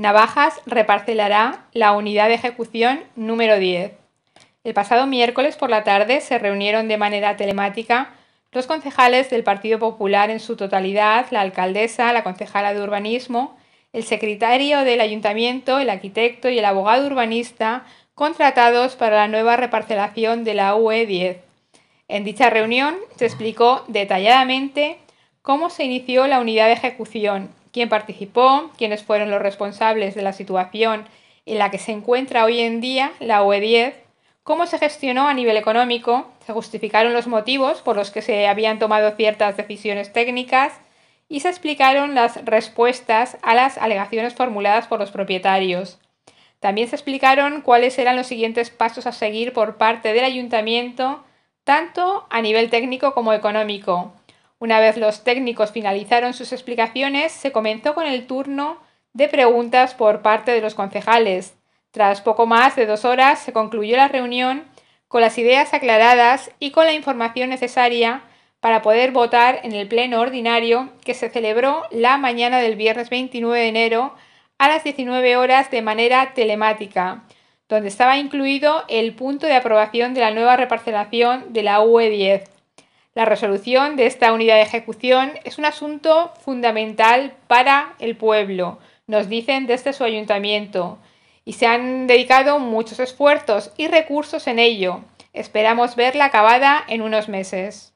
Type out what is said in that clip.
Navajas reparcelará la unidad de ejecución número 10. El pasado miércoles por la tarde se reunieron de manera telemática los concejales del Partido Popular en su totalidad, la alcaldesa, la concejala de urbanismo, el secretario del ayuntamiento, el arquitecto y el abogado urbanista contratados para la nueva reparcelación de la UE 10. En dicha reunión se explicó detalladamente cómo se inició la unidad de ejecución, quién participó, quiénes fueron los responsables de la situación en la que se encuentra hoy en día la UE10, cómo se gestionó a nivel económico, se justificaron los motivos por los que se habían tomado ciertas decisiones técnicas y se explicaron las respuestas a las alegaciones formuladas por los propietarios. También se explicaron cuáles eran los siguientes pasos a seguir por parte del ayuntamiento, tanto a nivel técnico como económico, una vez los técnicos finalizaron sus explicaciones, se comenzó con el turno de preguntas por parte de los concejales. Tras poco más de dos horas se concluyó la reunión con las ideas aclaradas y con la información necesaria para poder votar en el pleno ordinario que se celebró la mañana del viernes 29 de enero a las 19 horas de manera telemática, donde estaba incluido el punto de aprobación de la nueva reparcelación de la UE10 la resolución de esta unidad de ejecución es un asunto fundamental para el pueblo, nos dicen desde su ayuntamiento, y se han dedicado muchos esfuerzos y recursos en ello. Esperamos verla acabada en unos meses.